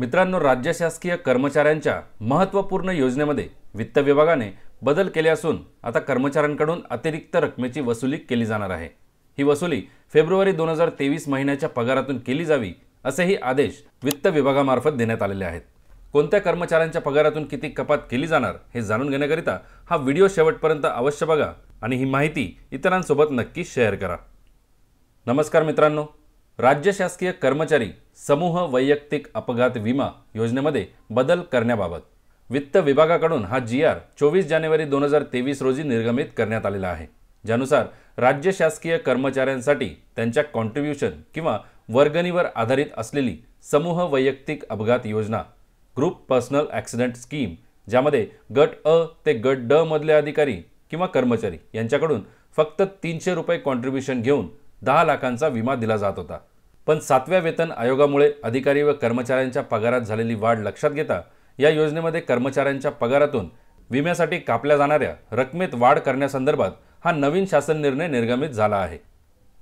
मित्रांनो राज्य शासकीय कर्मचाऱ्यांच्या महत्त्वपूर्ण योजनेमध्ये वित्त विभागाने बदल केले असून आता कर्मचाऱ्यांकडून अतिरिक्त रकमेची वसुली केली जाणार आहे ही वसुली फेब्रुवारी दोन हजार तेवीस महिन्याच्या पगारातून केली जावी असेही आदेश वित्त विभागामार्फत देण्यात आलेले आहेत कोणत्या कर्मचाऱ्यांच्या पगारातून किती कपात केली जाणार हे जाणून घेण्याकरिता हा व्हिडिओ शेवटपर्यंत अवश्य बघा आणि ही माहिती इतरांसोबत नक्की शेअर करा नमस्कार मित्रांनो राज्य शासकीय कर्मचारी समूह वैयक्तिक अपघात विमा योजनेमध्ये बदल करण्याबाबत वित्त विभागाकडून हा जी आर चोवीस जानेवारी दोन हजार तेवीस रोजी निर्गमित करण्यात आलेला आहे ज्यानुसार राज्य शासकीय कर्मचाऱ्यांसाठी त्यांच्या कॉन्ट्रीब्युशन किंवा वर्गणीवर आधारित असलेली समूह वैयक्तिक अपघात योजना ग्रुप पर्सनल ॲक्सिडेंट स्कीम ज्यामध्ये गट अ ते गट ड मधले अधिकारी किंवा कर्मचारी यांच्याकडून फक्त तीनशे रुपये कॉन्ट्रीब्युशन घेऊन दहा लाखांचा विमा दिला जात होता पण सातव्या वेतन आयोगामुळे अधिकारी व कर्मचाऱ्यांच्या पगारात झालेली वाढ लक्षात घेता या योजनेमध्ये कर्मचाऱ्यांच्या पगारातून विम्यासाठी कापल्या जाणाऱ्या रकमेत वाढ करण्यासंदर्भात हा नवीन शासन निर्णय निर्गमित झाला आहे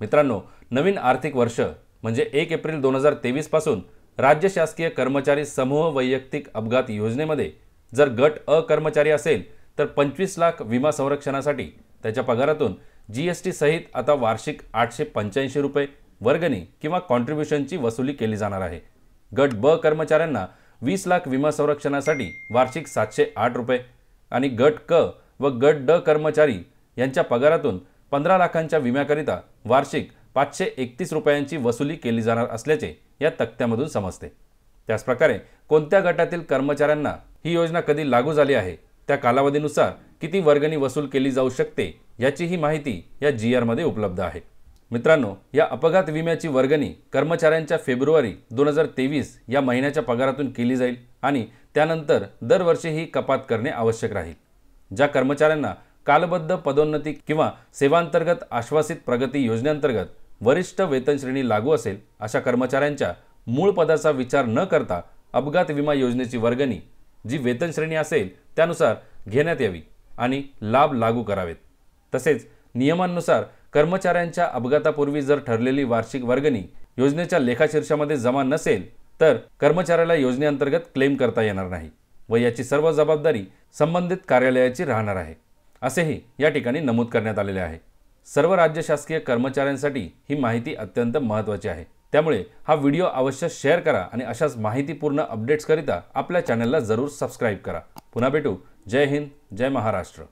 मित्रांनो नवीन आर्थिक वर्ष म्हणजे एक एप्रिल दोन हजार तेवीसपासून राज्य शासकीय कर्मचारी समूह वैयक्तिक अपघात योजनेमध्ये जर गट अ कर्मचारी असेल तर पंचवीस लाख विमा संरक्षणासाठी त्याच्या पगारातून जी एस टी सहित आता वार्षिक आठशे पंच्याऐंशी रुपये वर्गणी किंवा कॉन्ट्रिब्युशनची वसुली केली जाणार आहे गट ब कर्मचाऱ्यांना वीस लाख विमा संरक्षणासाठी वार्षिक सातशे आठ रुपये आणि गट क व गट ड कर्मचारी यांच्या पगारातून पंधरा लाखांच्या विम्याकरिता वार्षिक पाचशे एकतीस रुपयांची वसुली केली जाणार असल्याचे या तक्त्यामधून समजते त्याचप्रकारे कोणत्या गटातील कर्मचाऱ्यांना ही योजना कधी लागू झाली आहे त्या कालावधीनुसार किती वर्गणी वसूल केली जाऊ शकते याची ही माहिती या जी आरमध्ये उपलब्ध आहे मित्रांनो या अपघात विम्याची वर्गणी कर्मचाऱ्यांच्या फेब्रुवारी दोन हजार तेवीस या महिन्याच्या पगारातून केली जाईल आणि त्यानंतर दरवर्षी ही कपात करणे आवश्यक राहील ज्या कर्मचाऱ्यांना कालबद्ध पदोन्नती किंवा सेवांतर्गत आश्वासित प्रगती योजनेअंतर्गत वरिष्ठ वेतनश्रेणी लागू असेल अशा कर्मचाऱ्यांच्या मूळ पदाचा विचार न करता अपघात विमा योजनेची वर्गणी जी वेतनश्रेणी असेल त्यानुसार घेण्यात यावी आणि लाभ लागू करावेत तसेच नियमांनुसार कर्मचाऱ्यांच्या अपघातापूर्वी जर ठरलेली वार्षिक वर्गणी योजनेच्या लेखाशीर्षामध्ये जमा नसेल तर कर्मचाऱ्याला योजनेअंतर्गत क्लेम करता येणार नाही व याची सर्व जबाबदारी संबंधित कार्यालयाची राहणार आहे असेही या ठिकाणी नमूद करण्यात आलेले आहे सर्व राज्य शासकीय कर्मचाऱ्यांसाठी ही माहिती अत्यंत महत्त्वाची आहे त्यामुळे हा व्हिडिओ अवश्य शेअर करा आणि अशाच माहितीपूर्ण अपडेट्सकरिता आपल्या चॅनलला जरूर सबस्क्राईब करा पुन्हा भेटू जय हिंद जय महाराष्ट्र